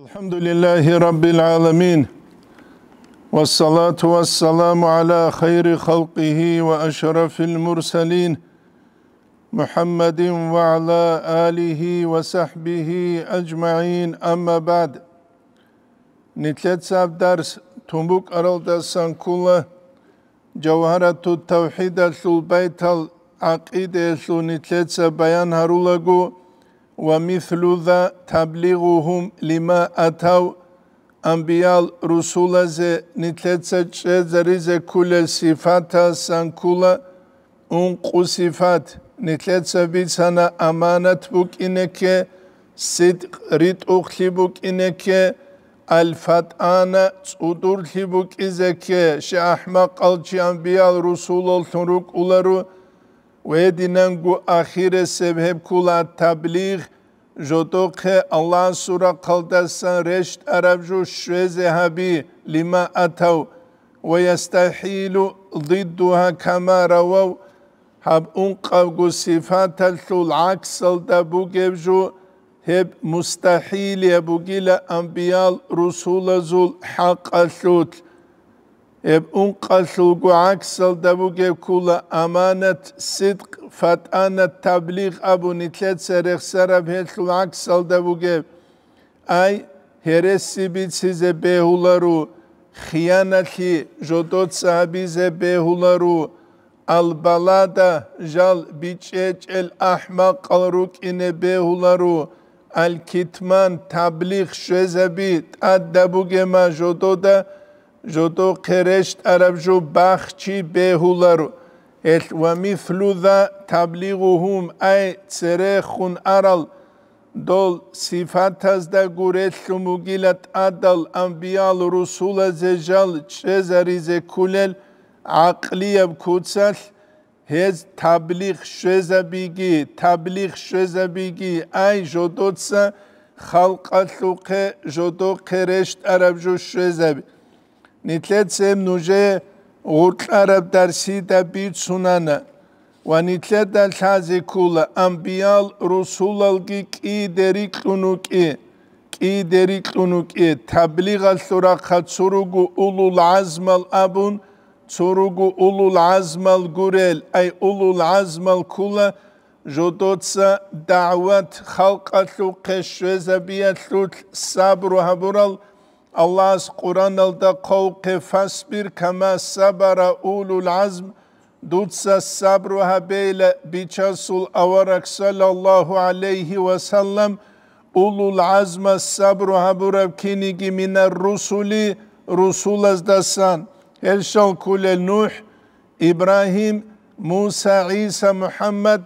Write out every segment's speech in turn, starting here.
الحمد لله رب العالمين والصلاة والسلام على خير خلقه وأشرف المرسلين محمد وعلى آله وصحبه أجمعين أما بعد ساب درس تنبوك أرالد السنكولة جوهرة التوحيد البيت العقيدة نتلتساب بيان هرولغو ومثل ذا تبلغهم لما أتوا أنبيال رسولة نتلتسة شزريزة كل صفاتا سنكولا أنقو صفات نتلتسة بيسانا أمانة بك إنك صدق ريت أخلي بك إنك الفات آنا تودور لبك إذا كي شأحمق ألجي أنبيال رسولة تنرق أولارو قو آخير سبهب كولا تبليغ جوتوخ الله سورة قلدسان رشت عرب جو أربجو شوزهبي لما أتو ويستحيل ضدها كما رووا هب قو صفات العكس الدبو جو هب مستحيل يبو جيل أنبيال رسول زول حق الثلث ებ უნყალ გუაქსალ დაბუგე კულა ამანათ სიდყ ფატანა თაბლიღ აბუნი თლეცერე ხსარაბ ჰელ გუაქსალ დაბუგე აი ჰერესი ბიციზე ბეულარუ ხიანათი ჟოდოც აბიზე ბეულარუ ალბალადა ჟალ ბიჭეჭელ აჰმა ყალრუ კინე ბეულარუ ალკითმან თაბლიღ შეზები ტად დაბუგე მა ჟოდოდა ჟოტო ხერეშ არაბჟუ ბახჩი ბეჰულარ ეს ვამი ფლუდა თაბლიღუჰუმ აი წერე ხუნ არალ დოლ სიფათაზ და გურეშუ მუგილატ ადალ ამბიალ რუსულა ზეჟალ ჩეზარიზე ქულელ აყლიებ ქუცალ ჰეზ თაბლიღ შეზაბიგი თაბლიღ შეზაბიგი აი ჟოდოცა ხალყალუხე ჟოდო ხერეშ არაბჟუ შეზაბი нитлецем нуже утлараб дарсида бицунана ванитлета лазикул амбиал русулалги кидери клунуки кидери клунуки таблигал сурака цуругу улул азмал абун цуругу улул азмал гурел ай улул азмал кула жодоца даават халкалу кешвезабиатлут сабру хабурал Allah's Kur'an'da alda qawqi fasbir kama sabara ulul azm dutsa sabru habeyle biçasul avarak sallallahu aleyhi ve sellem ulul azma sabru haburab kinigi miner rusuli rusul azdasan Elşal şalkule Nuh İbrahim Musa İsa Muhammed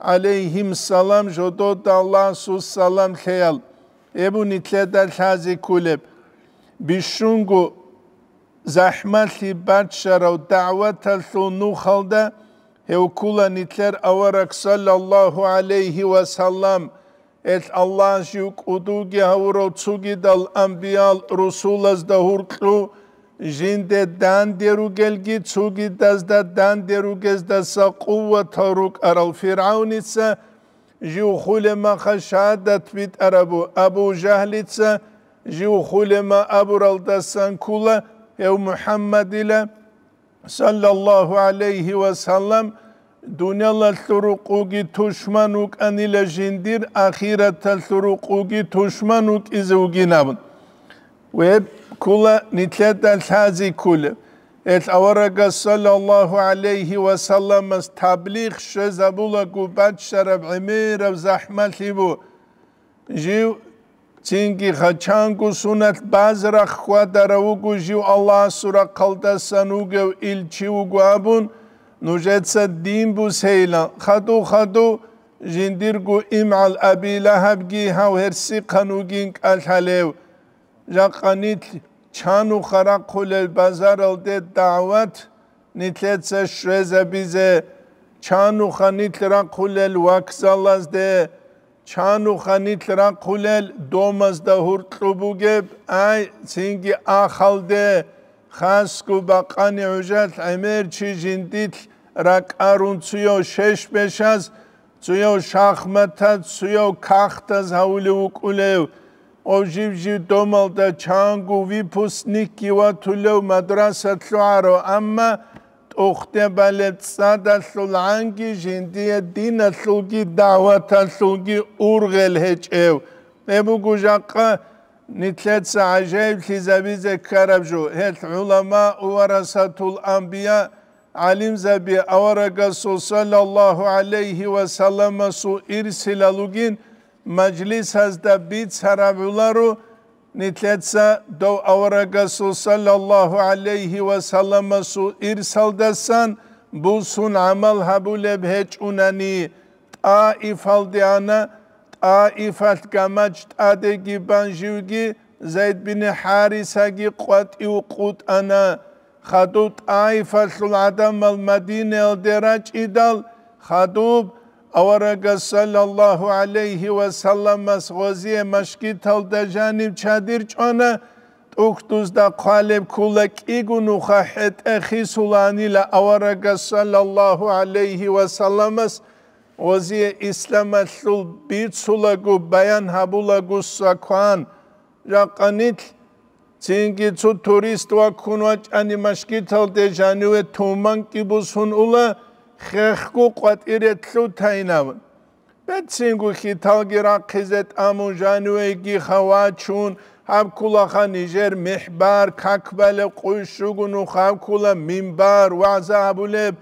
aleyhim salam jodod Allah sus salam khayal ebu nitleder hazi kuleb بشونگو زحمتي باتشر ودعوت الثنو خلدا هوكولا نتلر أورك صلى الله عليه وسلم ات الله جوك ودوغي هورو تسوغي دال أنبيال رسول از دهور قلو جند دان درو گلگی تسوغي داز دا دان درو گز دسا قوة روك أرال فرعونيتسا جو خول مخشادت بيت أربو أبو جهلتسا جو خلما أبرل دسان كولا يو محمد إلى صلى الله عليه وسلم دنيا الثروقوغي تشمنوك أن إلى جندير آخرة الثروقوغي تشمنوك إزوغي نابن ويب كولا نتلتا الحازي كولا ات اورق صلى الله عليه وسلم تبليغ شزابولا قبات شرب عمير وزحمة لبو جيو წინკი ხაჩანკუ სუნათ ბაზრა ხვა და რა უგუჟი ალლაჰ სურა ყალდასან უგევ ილჩი უგვაბუნ ნუჟეცა დიმბუ სეილა ხატუ ხატუ ჟინდირგუ იმალ აბი ლაჰაბ გი ჰავ ჰერსი ყანუგინ ყალჰალევ ჟაყანით ჩანუ ხარა ყულელ ბაზარალ დე დაავათ ნითლეცა შვეზა ბიზე ჩანუ ხანით რა ყულელ ვაქსალას დე ჩანუხანით რა ყულელ დომას და ჰურტუბუგებ აი წინგი ახალდე ხასკუ ბაყანი უჟალ ამერჩი ჟინდით რა კარუნციო შეშმეშას ცუიო შახმათა ცუიო ქახთა ზაული უკულევ ოჟივჟი დომალ და ჩანგუ ვიფუსნიკი ვათულევ მადრასა თლუარო ამმა اخته بلد ساد سلعنگی جندی دین سلگی دعوت سلگی ارغل هچ او نبو گوشاقا نتلت سعجيب كزبيز كربجو هت علماء ورثة الأنبياء علم زبي أورق صلى الله عليه وسلم سو إرسل لغين مجلس هزدا بيت سرابولارو نتلتسا دو اورا قصو صلى الله عليه وسلم سو ارسال دسان بوسون عمل هبو لبهج اناني تا افال ديانا تا افال قمج تا ديگي بانجيوگي زيد بن حارساگي قوات او قوت انا خدو تا افال العدم المدينة الدراج ادال خدوب Аварага саллаллаху алейхи ва салламас гозие машки талда жаниб чадир чона туктузда қалеб кула кигуну хахет эхи суланила аварага саллаллаху алейхи ва салламас гозие ислама тлул бит сулагу баян хабулагу сакуан жақанит цинги цу турист ва кунвач ани машки талде жаниве туман кибусун ула ხერხკუ ყვატირე თუთაინავ ბეცინგუ ხითალგერა ხიზეთ ამუ ჟანუე გიხავაჩუნ ჰამკულახა ნიჟერ მიჰბარ ქაკბალე ყუშუგუნუ ხამკულა მიმბარ ვაზაბულებ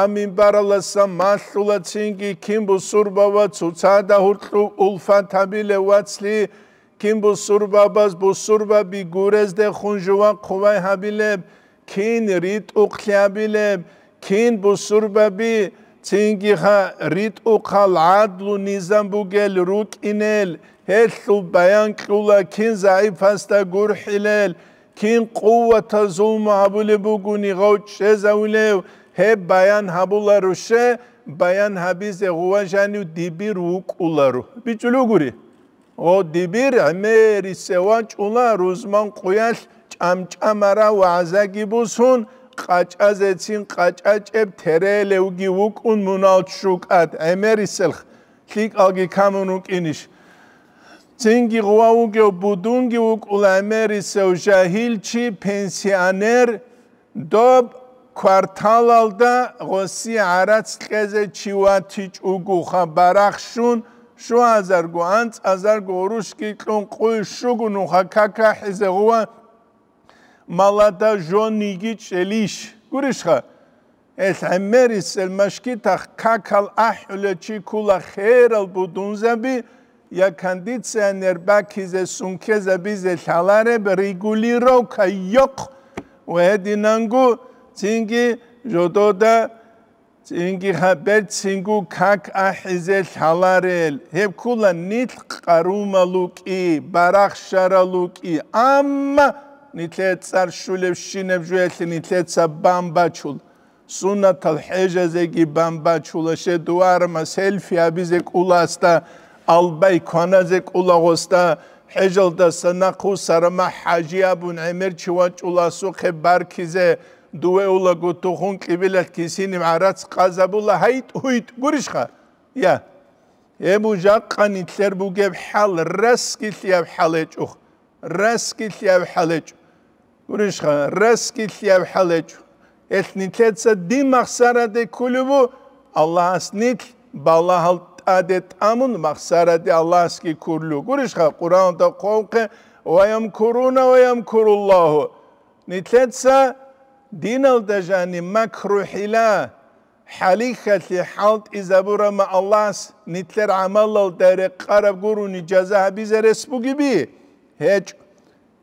ამ მიმბარალასა მასულა ცინგი კიმბუ სურბავა ცუცადა ჰურტლუ ულფანთაბილე ვაცლი კიმბუ სურბაბას ბუსურბა ბიგურეს დე ხუნჟუვა ყვაი ჰაბილებ კინ რიტ უყლიაბილებ თინ ბუსურბები ცინგიხა რიტუ ხალადლუ ნიზამბუგელ რუკინელ ჰესუ ბაიანკულა ქინ ზაიფასტა გურჰილელ ქინ ყუვათა ზულმაბული ბუგუნი ღოჩეზავილევ ჰე ბაიან ჰაბულა რუშე ბაიან ჰაბიზე ღუვაჟანი დიბირ უკულარუ ბიჭლუგური ო დიბირ ამერი სევანჭულა რუზმან ყუიალ ჭამჭამარა ვაზაგი ბუსუნ ყაჭაზე წინ ყაჭაჭებ თერელე უგი უკუნ მუნალშუკად ემერისელხ ლიკალგი კამონ უკინიშ წინგი ღვა უგე ბუდუნგი უკულ ემერისე უშაჰილჩი პენსიანერ დობ კვარტალალდა ღოსი არაც ყეზე ჩივათი ჭუგუ ხა ბარახშუნ შუაზარგო ანც აზარგო რუსკი კონ ყუი შუგუნუ ხა ქაქა ხეზე ღვა малада жониги челиш гуришха эс америс элмашкита какал ахлечи кула хэрл будунзаби я кондиционер бакизе сункезе бизе шаларе регулировка йок уэдинангу цинги жодода цинги хабер цингу как ахизе шаларел хэб кула нит карумалуки барахшаралуки амма ნიტლეცარ შულებ შინებჟუეთლი ნიტლეცა ბამბაჩულ სუნნათალ ჰეჟაზე კი ბამბაჩულა შედუარმა სელფი აბიზე ყულას და ალბაი ქანაზე ყულაღოს და ჰეჟალ და სანახუ სარმა ჰაჯი აბუნ ემერ ჩვაჭულასო ხე ბარქიზე დუეულა გუთუხუნ კიბილეთ კისინი არაც ყაზაბულა ჰაიტ ჰუიტ გურიშხა ია ემუ ჟაყანი თლერბუგებ ჰალ რასკილიავ ჰალეჭუხ რასკილიავ ჰალეჭუ ურიშხა რასკილია ჰალეჩუ ეთნიტეცა დიმახსარადე კულუბუ ალლაჰსნიკ балаҳал таде тамун мақсаради аллаҳски курлу гуришха қуранта қовқе ва ямкуруна ва ямкуруллоҳу нитлеца динал дажани макру ҳила ҳалихати ҳалт изабура ма аллас нитлер амалал даре қараб гуруни ҷаза ҳабиза респугиби ҳеҷ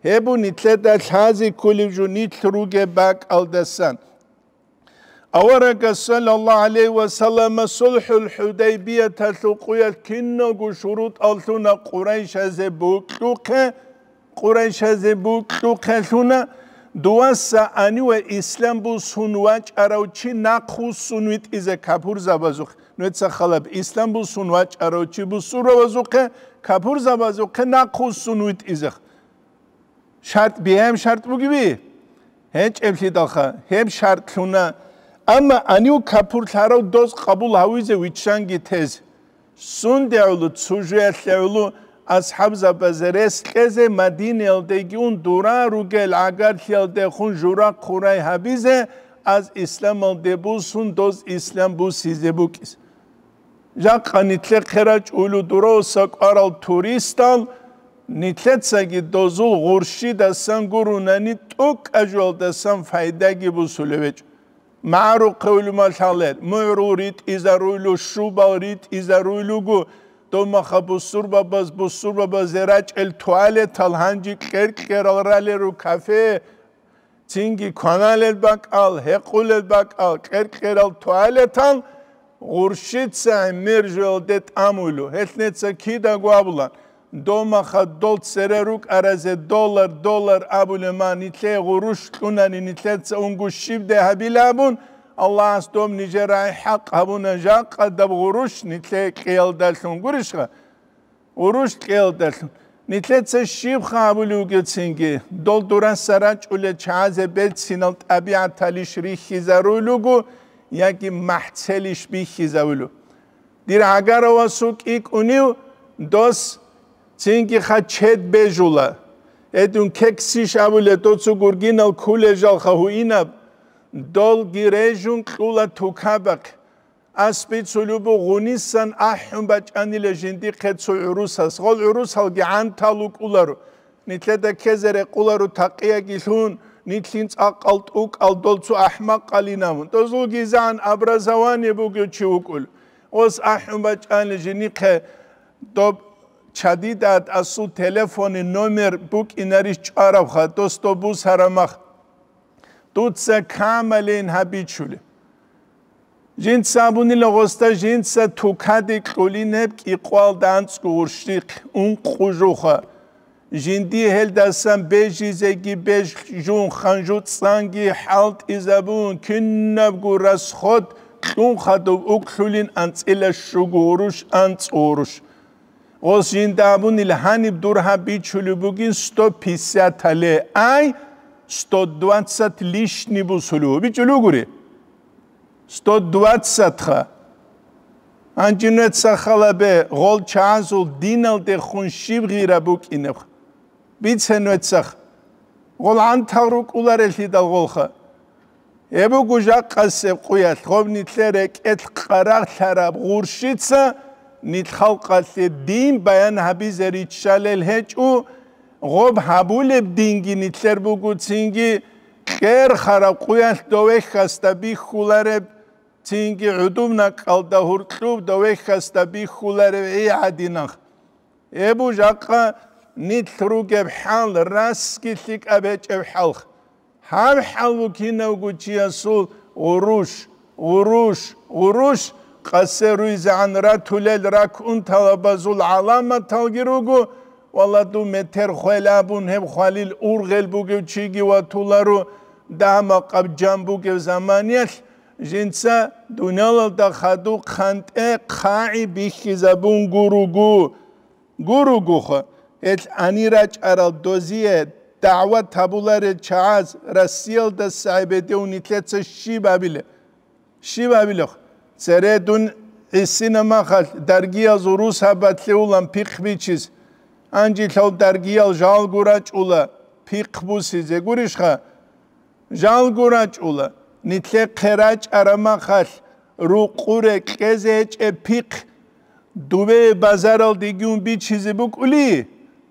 ჰებუნი წედა ჩაზი ქულიჯუ ნიტრუგე ბაკალდასან ავარაკა სალალალაი ალეი ვასალამა სულჰულ ჰუდაიბია თალუყია კინნოგუ შურუტ ალთუნა ყურაიშაზე ბუკუკე ყურაიშაზე ბუკუკე ლუნა დუასა ანუე ისლამბულს უნვაჭაროჩი ნახუსუნვით იზე კაფურზაბაზუხ ნუეცა ხალაბ ისლამბულს უნვაჭაროჩი ბუსუროვაზუხე კაფურზაბაზუხე ნახუსუნვით იზე شرط به هم شرط بگی بی هم چمسی داخل هم شرط لونه اما انیو کپور تراو دوز قبول هاویزه ویچانگی تز سون دیولو چوجو اصلاولو اصحاب زبازر اسکز مدین یلده گی اون دورا روگل اگر یلده خون جورا قورای حبیزه از اسلام آلده بو سون دوز اسلام بو سیزه بو کس جا قانیتل خیراج اولو دورا و ساک آرال توریستان ნიტლეცაგი დოზულ ღურში და სანგურუნანი თუ კაჟვალ და სან ფაიდაგი ბუსულევეჭ მარუ ყევლი მალხალერ მურურით იზარულუ შუბალრით იზარულუგუ თომა ხაბუსურ ბაბას ბუსურ ბაბას ერაჭელ თვალე თალჰანჯი ყერყერალრალერუ კაფე წინგი ქანალელ ბაკალ ჰეყულელ ბაკალ ყერყერალ თვალეთან ღურშიცა მერჟოლ დეტ ამულუ ჰესნეცა კიდა გვაბლან домаха дол цереруг аразе доллар доллар абулеман итле гуруш тунани нитлеца унгушив де хабилабун аллахс дом нижерай хак абуна жак адаб гуруш нитле келдалсун гуришга гуруш келдалсун нитлеца шив хабулуге цинге дол дуран сарач уле чазе бел синал табиат алиш рихи зарулугу яки махцелиш бихи завулу дир агаровасук ик унив дос წინკი ხა ჩედ ბეჟულა ედუნ ქექსი შავულე თოცუ გურგინალ ქულეჟალ ხაუ ინა დოლ გირეჟუნ ყულა თუქაბაკ ასპიცულუბუ ღუნისან აჰუმბა ჭანილე ჟინდი ხეცუ ურუსას ხოლ ურუსალგი ანთალუ ყულარუ ნიტლე და ქეზერე ყულარუ თაყია გილუნ ნიტლინ წაყალ ტუკალ დოლცუ აჰმაყალინამ თოზულ გიზან აბრაზავანი ბუგუ ჩუკულ ოს აჰუმბა ჭანილე ჟინი ხე დობ ჩადიდა ასუ ტელეფონი ნომერ ბუკინერის ჭარავ ხა დოსტობუს არამახ თუცა კამალენ ჰაბიჩული ჯინცა ბუნი ლოგოსტა ჯინცა თუკადი ყულინებ კიყვალ დანცურში უნ ყუჟუხა ჯინდი ჰელდასან ბეჟიზეგი ბეჟ ჟუნ ხანჟუც სანგი ჰალტ იზაბუნ კინნაბ გურას ხოთ ხუნ ხადო უკხულინ ანწილა შუგურუშ ანწურუშ ოზინ დაბუნი ლჰანი დურჰა ბიჩული ბუგინ 150 ლე აი 120 ლიშნი ბუსული ბიჩული გური 120 ხა ანჯინეთ სახალაბე ღოლ ჩანზულ დინალდე ხუნ შიბღირა ბუკინებ ბიცენვეც ხა ღოლ ანთავრ უკულარელი და ღოლ ხა ებუ გუჟა ყასე ყუია ხოვნი თლერე კეთ ყარა ხარაბ ღურშიცა ნითხავყალე დინ ბაან ჰაბიზერი ჩალელ ჰეჭუ ღობ ჰაბულებ დინგი ნიცერბუგუცინგი ხერხარა ყუანს დოვეხასტა ბიხულარებ ცინგი უდუმნა ყალდა ჰურკლუბ დოვეხასტა ბიხულარებ ე ადინახ ებუ ჟაყა ნითრუგებ ჰალ რასკი ლიკაბეჭებ ჰალ ჰამ ჰალუ კინავგუჩიასულ ურუშ ურუშ ურუშ ყასერუ ზანრა თულელ რაკუნ თალაბაზულ ალამა თალგირუგუ ვალადუ მეთერ ხელაბუნ ჰემ ხალილ ურღელ ბუგევ ჩიგივა თულარუ დამაყაბ ჯამბუგევ ზამანიალ ჟინცა დუნალალ და ხადუ ხანტე ხაი ბიხიზაბუნ გურუგუ გურუგუ ხა ეთ ანირა ჭარალ დოზიე დაავა თაბულარე ჩააზ რასიელ და საიბედე უნითლეცა შიბაბილე შიბაბილე ხა წერედუნ ისინამახალ დარგია ზურუსაბათლეულან ფიხვიჩის ანჯილავ დარგია ჟალგურაჭულა ფიხბუსი ზეგურიშხა ჟალგურაჭულა ნითლე ხერაჭ არამახალ რუყურე ყეზეჭე ფიხ დუვე ბაზარალ დიგიუნ ბიჩიზი ბუკული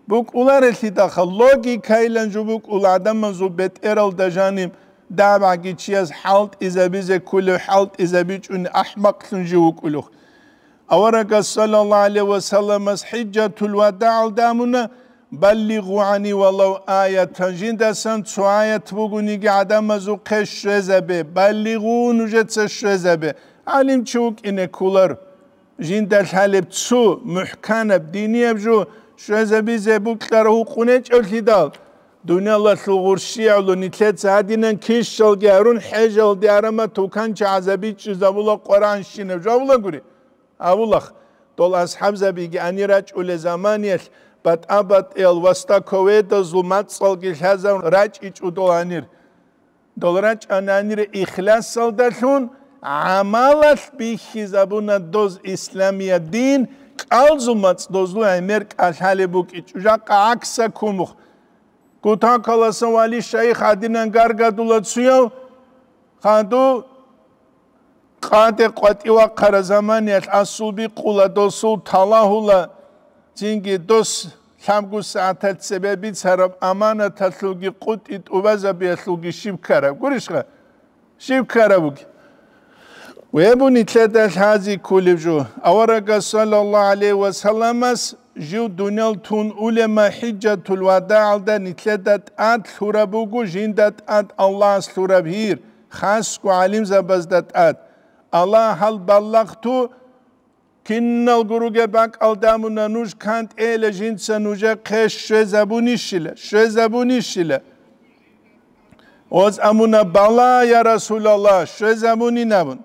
ბუკულარ ეთი და ხა ლოგიკა ილანჯუ ბუკულ ადამა ზუბეტერალ დაჟანიმ دابا تشيز حالت إذا بيزا كله حالت إذا بيج أن أحمق تنجو كلو أورك صلى الله عليه وسلم حجة الوداع دامنا بلغوا عني ولو آية تنجين دسان تو آية بغني قعدا مزو قش رزبه بلغوا نجد سش رزبه علم چوك إن كولر جين دل حالب تسو محكان بديني بجو شرزبي زبوك لرهو قنج ألتدال დუნალა სულურშიალო ნიცეცადინენ ქიშშალგე არუნ ჰეჟალდი არამა თუკან ჩაზები ჩიზავულა ყურანში ნევჟავულა გური აბულახ დოლ ასჰაბზაბიგი ანირა ჭულე ზამანიელ ბატაბატ ელ ვასტაკოვე და ზუმაცალგი ხაზან რაჭი ჭუდო ანირ დოლრაჭ ანანირი იხლასალდაშუნ ამალას ბიხიზაბუნა დოზ ისლამია დინ ყალზუმაც დოზლუ აიმერ კაშალებუკი ჭუჟა ყაქსა ქუმუხ გუთან ქალასან ვალი შეიხ ადინან გარგადულაციო ხანდო ყანტე ყვატივა ხარა ზამანია ასუბი ყულა დოსუ თალაჰულა ჯინგი დოს სამგუ საათად წებები ცარო ამანა თასლუგი ყუტი ტუბაზაბი ასლუგი შიბქარა გურიშხა შიბქარა ბუგი ويبني ثلاثة هذه كل جو أورق صلى الله عليه وسلم Jiu dunel tun ulema hiccetul vada'alda nitledat ad thurabugu jindat ad Allah thurabhir. Khas ku alim zabazdat ad. Allah hal ballaktu kinnal guruge bak aldamuna nuj kant ele jintsa nuja kesh şe zabunişile. Şe zabunişile. Oz amuna bala ya Resulallah. Şe zabuni nabun.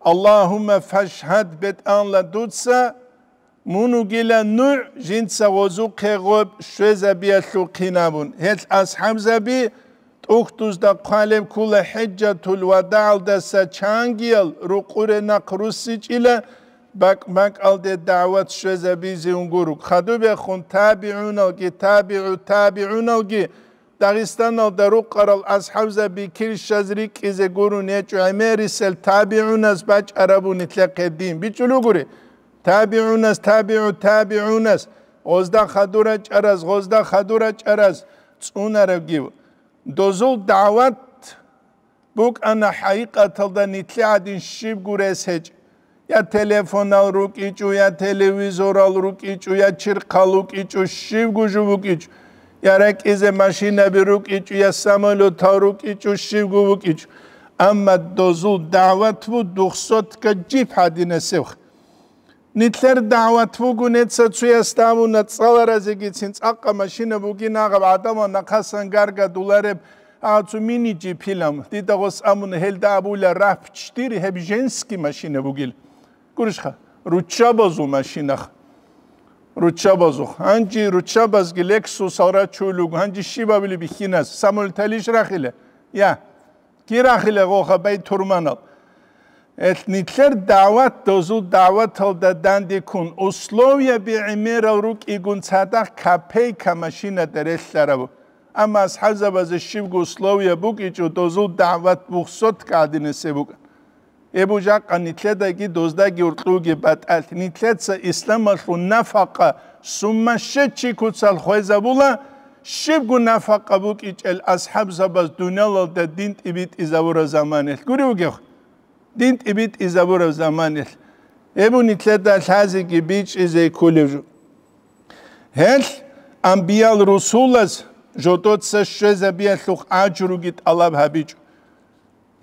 Allahümme feşhed bet anla dutsa. منوغيلا نوع جنت سوزو قغب شو زبي الثقينابون هل أصحاب زبي تؤكتوز دا قالب كل حجة الوداع دا سچانجيل رقور نقرسيج إلى بك بك ال دي دعوة شو زبي زيونغورو خدو بخون تابعون الگي تابعو تابعون الگي داغستان ال درو قرال أصحاب زبي كل شزريك إزي گورو نيچو عميري سل تابعون از بچ عربو نتلق الدين بيچولو گوري თაბიუნას თაბიუ თაბიუნას ოზდა ხადურა ჭარას ოზდა ხადურა ჭარას წუნარგი დოზულ დაავად ბუკ ანა ჰაიკათალდა ნიტლადინ შიბგურესეჭ ია ტელეფონალ რუკიჭუ ია ტელევიზორალ რუკიჭუ ია ჩირკალ რუკიჭუ შიბგუჟუკიჭ ირაკიზე მაშინები რუკიჭუ ია სამოლოთა რუკიჭუ შიბგუბუკიჭ ამა დოზულ დაავად თუ დუხსოთ კჯიფადინესევხ ნიტლერ დაავა თუ გუნეცა წუესთავუნა წალარაზიგი წინ წაყა მაშინა ბუგინაღა ადამა ნახასან გარგა დულარებ აცუ მინიჯი ფილამ დიდაოს ამუნ ჰელდა აბულა რაფჩტირი ჰებჟენსკი მაშინა ბუგილ გურიშხა რუჩაბაზუ მაშინახ რუჩაბაზუ ანჯი რუჩაბაზგი ლექსუს ორა ჩულუგ ანჯი შიბაბილი ბიხინას სამოლ თალიშ რახილე ია კი რახილე ოხა ბეი თურმანალ ეთნიცერ დავათ დოზუ დავათ თოდა დანდი კუნ უსლოვია ბი იმერა რუკი გუნცადა კაფეი კამაშინა დერესლარავ ამა ასჰაზაბაზე შიგ უსლოვია ბუკიჩო დოზუ დავათ ბუხსოთ კადინესე ბუკ ებუ ჟაკანიცე დაგი დოზდა გიურტუგი ბატალ ნიცეცა ისლამა შუ ნაფაკა სუმა შეჩი კუცალ ხეზაბულა შიგ ნაფაკა ბუკიჩელ ასჰაბზაბაზ დუნალ და დინტი ბიტ იზავურა ზამანეს გურიუგე დინტიბით იზაბურებს ამანეს ემუნი წედა ლაზიგი ბიჭი ზე ქულევჟ ჰელ ამბიალ რუსულას ჟოტოცე შეზებია ლუხ აჯრუგი ტალავ ჰაბიჭ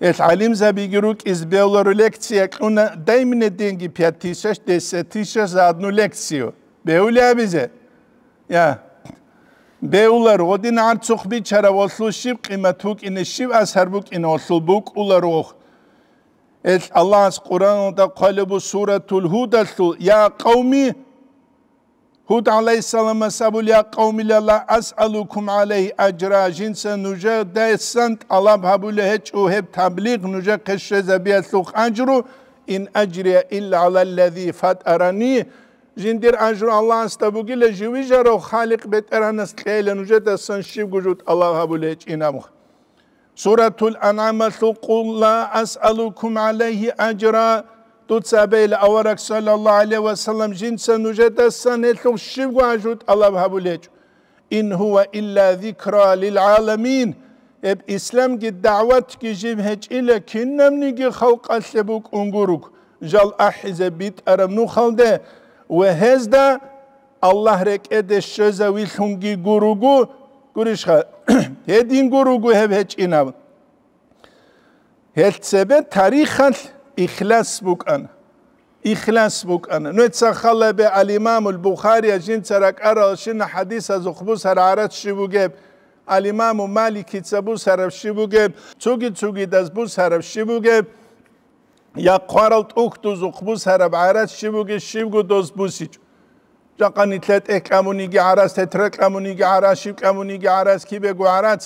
ეს ალიმ ზაბიგრუკ ის ბეულორ ლექცია ყუნა დაიმნე დენგი ფიატისეს დესეთისე ზადნუ ლექციო ბეულა ბიზე ია ბეულარ ოდინ არცუხ ბიჭარა ვოსლუში ყიმა თუკინეში ასარბუკინ ოსლბუკ ულარ ოხ Et Allahs Kur'an'da kalıbu suretul hudatu ya kavmi Hud aleyhisselama sabul ya kavmi la as'alukum aleyh acra cinse nuca desant Allah habule hiç o hep tabliğ nuca keşre zebiyetluk acru in acriye illa fat arani jindir acru Allah'ın stabugile jivijaru halik bet eranas keyle nuca desan şiv gucut Allah habule hiç inamuk. سورة الأنعام قل لا أسألكم عليه أجرا تتسابيل أورك صلى الله عليه وسلم جنسا نجد السنة شبو عجود الله بهبوليج إن هو إلا ذكرى للعالمين اب إسلام كي دعوت كي جبهج إلا كنم نيجي خلق أسلبوك أنقروك جال أحزة بيت أرم نخل ده وهز ده الله رك ادش شزا ويلهم جي قروقو გურიშხა ედინგურ უგუ ჰევჭინავ ჰელცებე თარიხალ იხლას ბუკან იხლას ბუკან ნუცა ხალებე ალ იმამულ ბუხარია ჯინ ცარაკ არალშინ ჰადისა ზუხბუ სარარაც შიბუგებ ალ იმამუ მალიკი ცაბუ სარავ შიბუგებ ცუგი ცუგი დას ბუ სარავ შიბუგებ ია ყარალ ტუხტუ ზუხბუ სარავ არაც შიბუგე შიბგუ დოს ბუსიჩ ჭაყანი თეთე კამუნიგი არას თეთრე კამუნიგი არას შიბ კამუნიგი არას კიბე გვარაც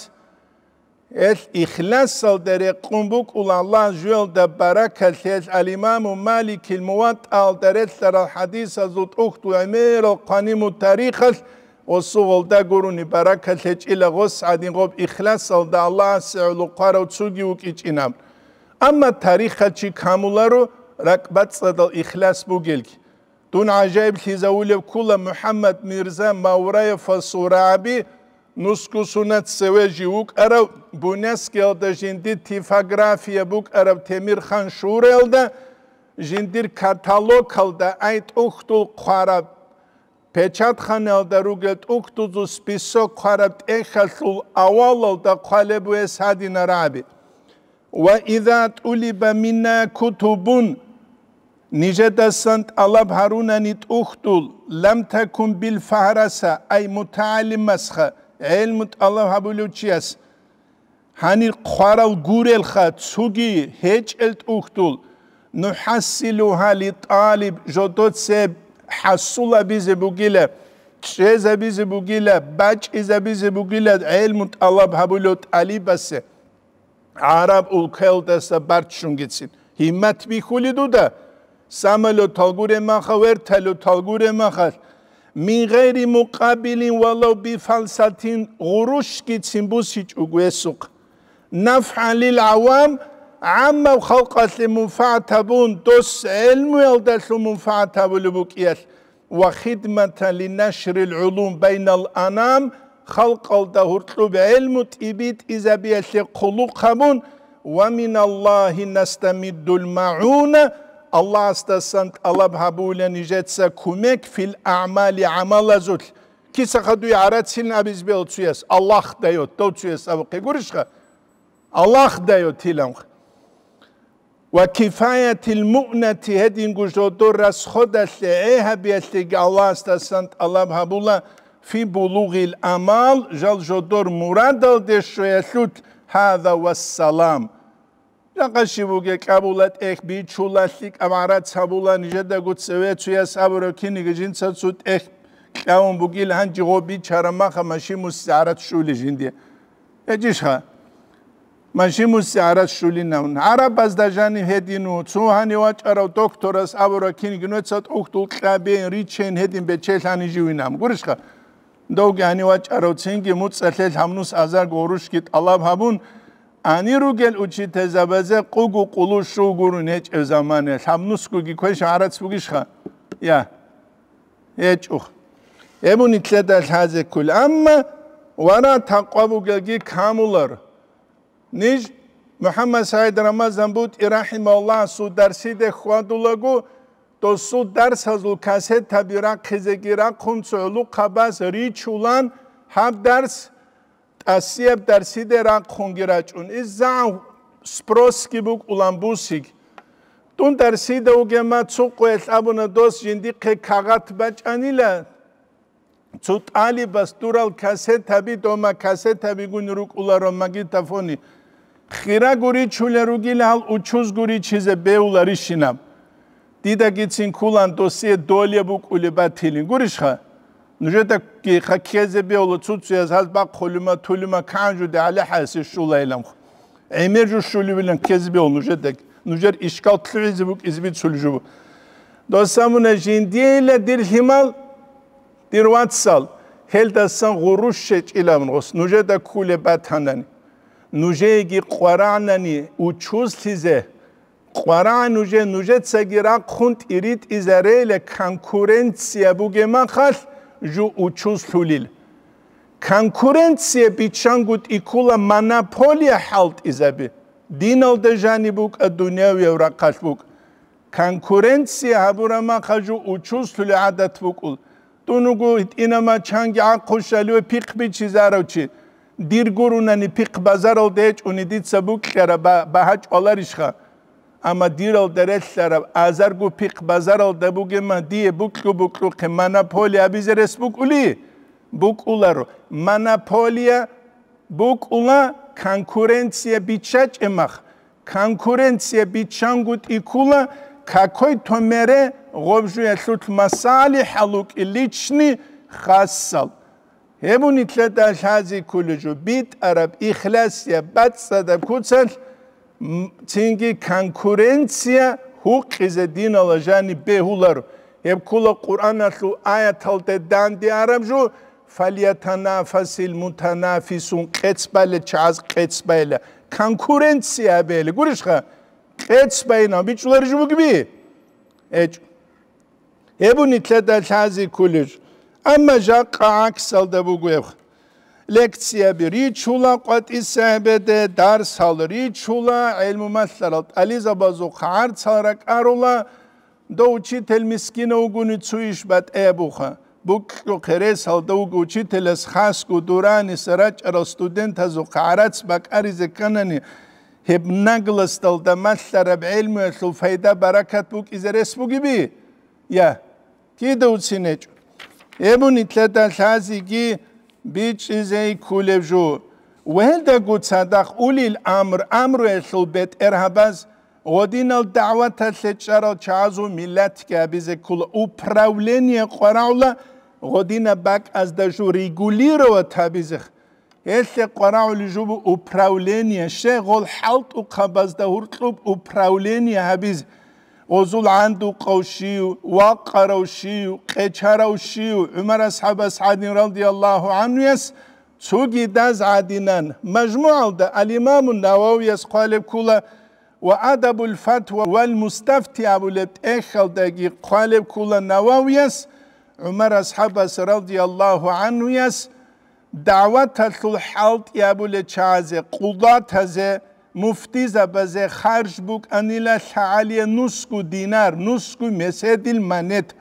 ეს ইখლასალ დერე ყუმბუკ ულალა ჟულ და ბარაკა თეს ალიმამუ მალიკი მუვატ ალ დერე სარ ჰადის აზუ ტუხტუ ამერ ყანი მუ ტარიხას ოსულ და გურუნი ბარაკა თეჭილა ღო სადინ ყობ ইখლასალ და ალა სულუ ყარო ცუგი უკიჭინამ ამა ტარიხა ჩი კამულა რო რაკბა წადალ ইখლას ბუგილკი دون acayip hizavulev kula Muhammed Mirza Mavraya Fasurabi nusku sunat seveji uk arav buneskel da jindi tifagrafiye buk arav Temir Khan Şurel'de jindir katalokalda ait uhtul qarab peçatxanelda ruget uhtuzu spisok qarab ehasul avalalda qalebu esadin arabi ve izat ulibe minna kutubun نجدسن طلب هارون ان توختل لم تكن بالفهرسه اي متعلمسخه علم الله حبلوچياس هاني قوارل غورلخه چوغي هچل توختل نحصلها للطالب جودوتسب حصل بيزي بوغيله چيزه بيزي بوغيله باچ ايزه بيزي بوغيله علم الله حبلو طالبس عرب اولكلدس بارچونگيتين همت بيخوليدو ده სამალო თალგურე მახა ვერთელო თალგურე მახა მიღერი მოყაბილი ვალობი ფალსათინ ღურუშკი ციმბუსი ჭუგესუკ ნაფალილ ავამ ამა ხალყალი მუფათაბუნ დოს ელმუელდა სუმუფათაბული ბუკიელ ვა ხიდმათა ლი ნაშრილ ულუმ ბაინალ ანამ ხალყალდა ჰურტლუბ ელმუ ტიბიტ იზაბიელი ხულუ ხამუნ ვა მინ ალლაჰი ნასტამიდულ მაუნა Allah sant alab habu ile nijetsa kumek fil a'mali amala zul. Ki sakadu yarat sin abiz be otsuyas. Allah dayot totsuyas avqi gurishqa. Allah dayot hilamq. و کفایت المؤنتی هدین گوشدو رس خودش ای هبیتی که الله استسند الله بحبولا في بلوغ الأمال جل جدور مراد الدشويتلوت هذا والسلام რაღაცი მოგე კაბულად ეხ ბიჩულასი კამარა ცაბულა ნიჟა და გუცევე წია საბრო კინი გჯინცა წუ ეხ კაუმ ბუგილ ჰან ჯიღო ბიჩარა მახა მაში მუსარად შული ჟინდი ეჯიშა მაში მუსარად შული ნავ არაბაზ და ჟანი ჰედინუ წუ ჰანი ვაჭარო დოქტორას აბრო კინი გნოცა ოქტულ ყაბი რიჩენ ჰედინ ბე ჩელანი ჟივინამ გურიშა დოგი ანი ვაჭარო ცინგი მუცელ ჰამნუს აზარ გორუშკი ტალაბ ჰაბუნ ანირუგელ უჩითეზაბაზე ყუგუ ყულუშუგურ ნეჭე ზამანე სამნუსკუგი ქეშ არაცუგიშხა ია ეჭუ ემუნი თლედა ლაზე კულ ამმა ვარა თაყვაბუგეგი ქამულარ ნიშ მუჰამმად საიდ რამაზან ბუთ ირაჰიმალლა სუ დარსიდე ხვადულაგუ то су дарсазул касет табира кызыгыра кунцолу кабас ричулан хаб дарс ტასიებ და სიდერან ხონგერაჭუნ ის ზან სპროსკი ბუკ ულამბუსიკ თუნ და სიდე უგემა ცუ ყელ აბუნა დოს ჯინდი ხე ქაღათ ბაჭანილა ცუ ტალიბას დურალ ქასეთები დომა ქასეთები გუნ რუკულა რომ მაგიტაფონი ხირა გური ჩულა რუგილალ უჩუს გური ჩიზე ბეულარი შინა დიდა გიცინ ქულან დოსიე დოლიებ უკული ბათილინ გურიშხა ნუ ჟეთა ხაქიეზე ბეოლო ცუცია ზალბა ხოლიმა თულიმა კანჯუ და ალე ჰასი შულაილამ ემერ ჟუ შულივილენ ქეზბე ონუ ჟეთა ნუ ჟერ ისკალ ტლივიზი ბუკ იზბი ცულჟუ დოსამუნა ჟინდიელა დილ ჰიმალ დირ ვატსალ ჰელდასან ღურუშ შეჭილამ ნოს ნუ ჟეთა ქულე ბათანან ნუ ჟეგი ყვარანანი უჩუს თიზე ყვარან უჟე ნუჟეც საგირა ხუნტ ირიტ იზარელე კონკურენცია ბუგემახალ ჟუ უჩუნს ლულილ კონკურენცია ბიჩანგუტ იკულა მონოპოლია ჰალტ იზები დინალ დეჟანი ბუკ ადუნია ვევრაკაშ ბუკ კონკურენცია აბურამა ხაჟუ უჩუნს ლულ ადათ ბუკულ ტუნუგუ ინამა ჩანგი აკუშალი ვე ფიყბი ჩიზაროჩი დირგურუნანი ფიყ ბაზარო დეჭუნი დიცა ბუკ ხერა ბაჰაჭ ოლარიშხა ამა დირალ დერესლარა აზარგუ ფიყ ბაზარალ დაბუგემა დიე ბუკლუ ბუკლუ ხე მანაფოლი აბიზ რესპუკული ბუკულარო მანაფოლია ბუკულა კონკურენცია ბიჩა ჭემახ კონკურენცია ბიჩანგუტ იკულა ქაკოი თომერე ღობჟუე სულთ მასალი ჰალუკ ლიჩნი ხასალ ემუნი თლედა შაზი კულუჯუ ბიტ араб იხლასია ბაცსა და კუცალ ჩინგი კონკურენცია ჰუყიზე დინალა ჟანი ბეჰულარ ებქულა ყურანალუ აიათალდე დანდი არამჟუ ფალიათანაფასილ მუთანაფისუნ ყეცბალე ჩაზ ყეცბალე კონკურენცია ბელი გურიშხა ყეცბაინა ბიჭულერი ჟუგბი ეჭ ებუნი თლა და ლაზი კულიშ ამა ჟაყა აქსალდა ბუგუებ ლექციები რიჩულა ყვატისები და დარსალ რიჩულა ელმუმასლარო ალიზაბაზო ხარცარა კაროლა და უჩიტელ მისკინო უგუნი წუიშბატ ებუხა ბუკო ხერესალ და უგ უჩიტელს ხასკუ დურანი სრაჭრო სტუდენტა ზო ხარაც ბაკარიზე კანანი ჰებ ნაგლასტალ და მასლარა ბელმუ ესუ ფაიდა ბარაკათ ბუკ იზერესბუგიბი ია კიდე უცინეჭ ემუნი თლა და ხაზიგი ბიჭი ზეი ქულებჟუ ველდა გუცადახ ულილ ამრ ამრუ ეშლ ბეთ ერჰაბას ოდინალ დაავათა ლეჭარო ჩაზუ მილათ კაბიზე ქულ უპრავლენია ყარავლა ოდინა ბაკ აზდაჟუ რეგულირო თაბიზე ესე ყარავლი ჟუ უპრავლენია შეღოლ ჰალტუ ყაბაზდა ურტუბ უპრავლენია ჰაბიზე وزول عندو قوشيو وقروشيو قيشاروشيو عمر أصحاب أسعد رضي الله عنه يس سوقي داز عادنان مجموعة دا الإمام النووي يسقال كولا وأدب الفتوى والمستفتي أبو لبت إخل داقي قالب كولا نووي يس عمر أصحاب رضي الله عنه يس دعوة تلحلت يا أبو شعزي قضاة هذا муфтизабазе харшбук анила шаалия нуску динар нуску меседил манет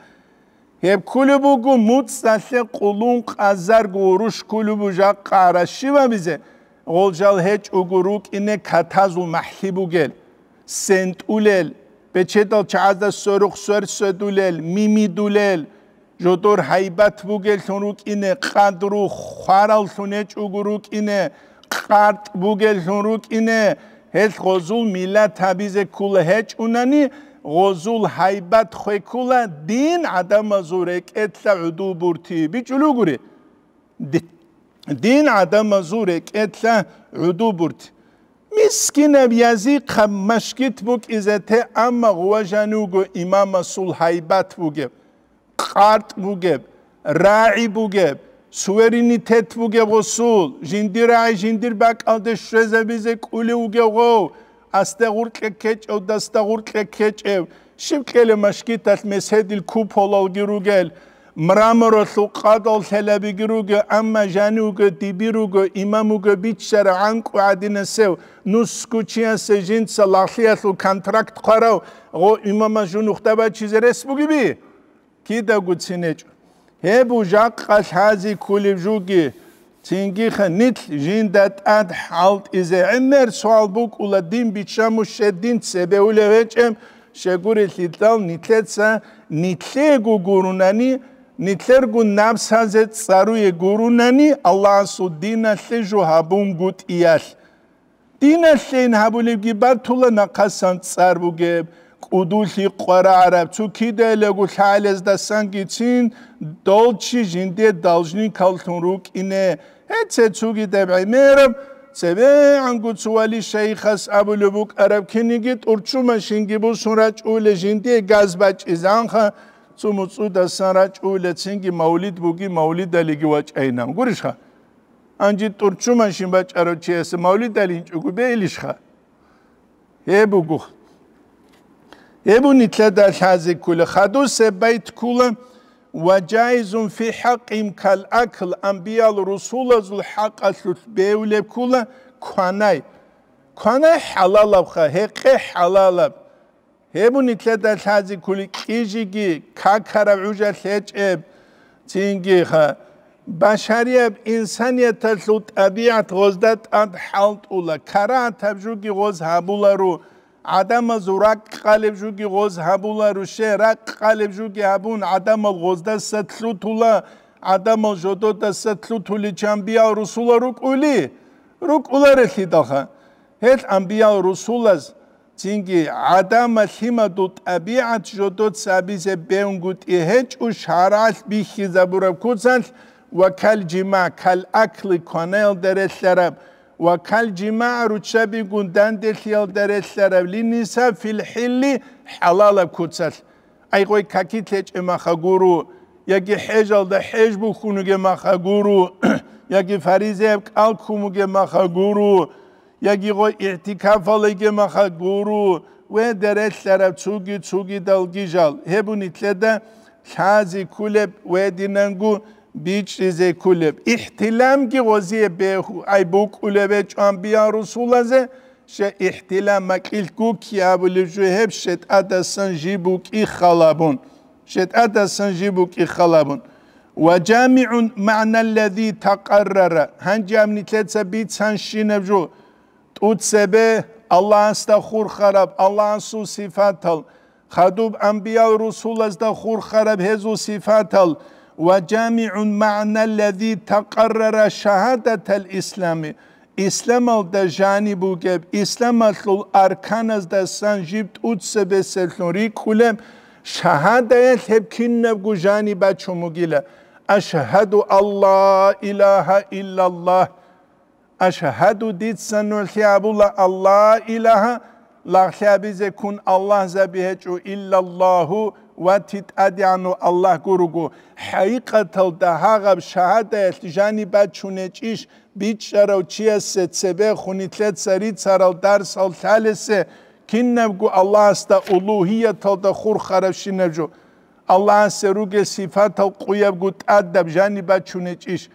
хекулубугу муцсасе кулун казар гуруш кулубу жаккарашива бизе олжал хеч угурук ине катазу махлибугел сентулел печетал чаазда сорух сор сотулел мимидулел жотор хайбат бугел сонук ине кадру хварал сонеч угурук ине ყარტ ბუგეს რუკინე ეს ღოზულ მილათაბიზე ქულ ჰეჭუნანი ღოზულ ჰაიბათ ხეკულა დინ ადამაზურე კეთლა უდუბურთი ბიჭულუგური დინ ადამაზურე კეთლა უდუბურთ მისკინე ბიაზი ხმაშკით ბუკ იზეთე ამა ღუაჟანუგო იმამა სულ ჰაიბათ ბუგე ყარტ ბუგე რაი ბუგე სუვერენიტეთ უგევოსულ ჟინდირა ჟინდირბა კალდე შეზებიზე კული უგევო ასტაგურკე კეჭო დასტაგურკე კეჭე შიმკელე მაშკიტალ მესედილ კუფოლალ გირუგელ მრამორო სუყადო თელები გირუგე ამა ჟანი უგე დიბირუგე იმამ უგე ბიჩსარ ანკუ ადინესე ნუსკუჩიასე ჟინცა ლახიასუ კონტრაქტ ყარო ღო იმამა ჟუნუხტაბა ჩიზერეს მუგიბი კიდა გუცინეჭო ჰებუ ჟაყყალ ჰაზი ქულიბჟუგი ცინგიხა ნით ჟინდატ ად ჰალტ იზე ენერ სვალბუკ ულა დიმ ბიჩამუ შედინ ცებეულე ვეჭემ შეგური ლიტალ ნითლეცა ნითლე გუგურუნანი ნითლერ გუ ნაბსაზე წარუე გურუნანი ალლაჰსუ დინა ლეჟუ ჰაბუნ გუტ იალ დინა ლენ ჰაბულიბგი ბართულა ნაყასან წარბუგებ კუდუსი ყარა არაბ თუ კიდელეგუ ხალეს და სანგიცინ დოლჩი ჟინდე დალჟნი ქალთუნ რუკინე ეცე თუ კიდებე მერო ცევე ანგუც ვალი შეიხას აბულუბუკ არაბ ქინიგი ტურჩუმა შინგიბუ სურაჭულე ჟინდე გაზბაჭი ზანხა თუ მოცუ და სანაჭულე ცინგი მაულიდ ბუგი მაულიდ ალიგი ვაჭაინამ გურიშა ანჯი ტურჩუმა შინბაჭარო ჩეს მაულიდ ალინჭუგუ ბეილიშხა ებუგუ ემუნი თლადა ლაზი კულ ხადუ სებაით კულ ვაჯაიზუმ ფი ჰაკიმ კალ აკლ ამბიალ რუსულაზულ ჰაკასუთ ბეულე კულ ქანაი ქანაი ჰალალავ ხა ჰეყე ჰალალავ ემუნი თლადა ლაზი კულ ყიჟიგი ქაქარა უჟა ლეჭებ ცინგი ხა ბაშარიებ ინსანიათა ლუტ აბიათ ღოზდა ტანტ ჰალტულა ქარა თაბჟუგი ღოზ ჰაბულარუ ადამა ზურა ყალებ ჟუგი ღოზ ჰაბულა რუშე რა ყალებ ჟუგი აბუნ ადამა ღოზ და სათლუთულა ადამა ჟოდო და სათლუთული ჩამბია რუსულა რუკული რუკულა რეთი დახა ჰეთ ამბია რუსულას ჩინგი ადამა ჰიმადუ ტაბიათ ჟოდო ცაბიზე ბენგუტი ჰეჭ უ შარალ ბიხი ზაბურა ქუცან ვაკალ ჯიმა კალ აკლი კონელ დერეშერა وكل جماع رتشابي كون دانتي لنساء في الحل حلال كوتسل اي قوي كاكي تلج اما خاقورو يكي حجل ده حجبو خونو اما خاقورو يكي فريزي اب كال خونو اما خاقورو يكي قوي اعتكاف اللي اما خاقورو وين درس لرب تسوغي تسوغي دلقي جال هبو نتلده شازي كولب ودي ننقو بیچ زي کلب احتلام کی غزیه به ای بوک اولبه چان بیا رسول ازه شه احتلام مکیل کو کیا بلی جو هب شد ادسن جیبو کی خلابون شد ادسن جیبو کی خلابون وجامع معنى الذي تقرر هن جامع نتلت بيت هن شينبجو تود سبه الله استخور خراب الله سو صفاتل خدوب انبياء رسول استخور خراب هزو صفاتل وجامع معنى الذي تقرر شهادة الإسلام اسلام ده د جانب وګب اسلام اصل أركان از د جبت اوت سبه سلنوری کولم شهادت هب کینه گو جانب چموګیله اشهد الله اله الا الله اشهد ديت سنور خیاب الله الله اله لا خیابی زکون الله زبیه چو الا الله واتيت اديانو الله غورغو حقيقه دهاغ شهاده التجاني جانب چونچيش بيچرو چيس سبه خونيتلت سري سرال در سال ثالث كنبغو الله استا الوهيه تل خور خرفش نجو الله سروگ صفات القیب گوت ادب جانب چونچیش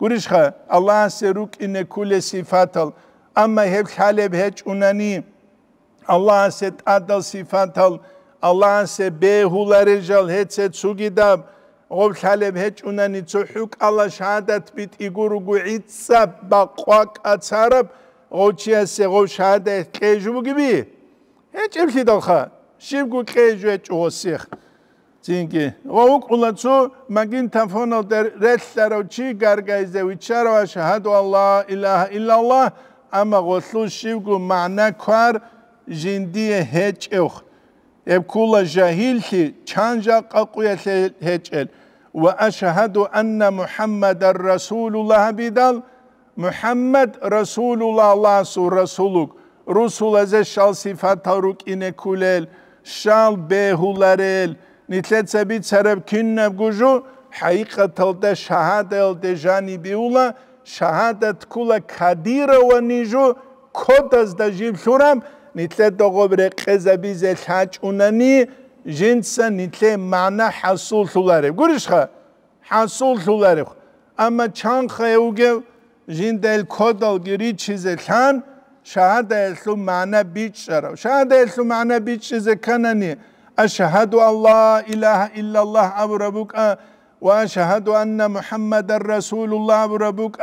گوریش خا الله سروگ این کل صفات اما هیچ حالب هیچ اونانی الله ست ادل صفات ალანსე ბეჰულარეჟალ ჰეცე ცუგიდა ოფხალებ ჰეჭუნანი ცუჰუკალა შადათ ბიტ იგურუგუ იცა ბაყვა კაცარაბ ოჩიასე ოფ შადა ეჭუგიბი ეჭიბში დოხა შიბგუ ყეჟუე ჭოსიხ ძინგი ოუკულა ცუ მაგინ თანფონო დერ რეთლარო ჩი გარგაიზე ვიჩარვა შაჰადუ ალა ილაჰა ილალა ამა ღოსლუ შიბგუ მანა ქარ ჟინდი ჰეჭუხ اب يبكولا جاهيلتي تشانجا قاقويا هيتشل وأشهد أن محمد رسول الله بدل محمد رسول الله الله سو رسولك رسول از شال صفاتاروك إن كولل شال بهولارل نتلت سبيت سرب كنب جوجو حقيقة الدا شهادة الدا بيولا شهادة كولا كديرة ونيجو كود از دجيب شورم نتلي تغبر قزبيز الحاج أناني جنسا نتلي معنى حصول ثلاري قرش خا حصول ثلاري أما چان خا يوجي جند الكودل جري چيز الحان شهادة يسلو معنى بيت شرف شهادة يسلو معنى بيت شيز كناني أشهد الله إله إلا الله أبو ربك وأشهد أن محمد رسول الله أبو ربك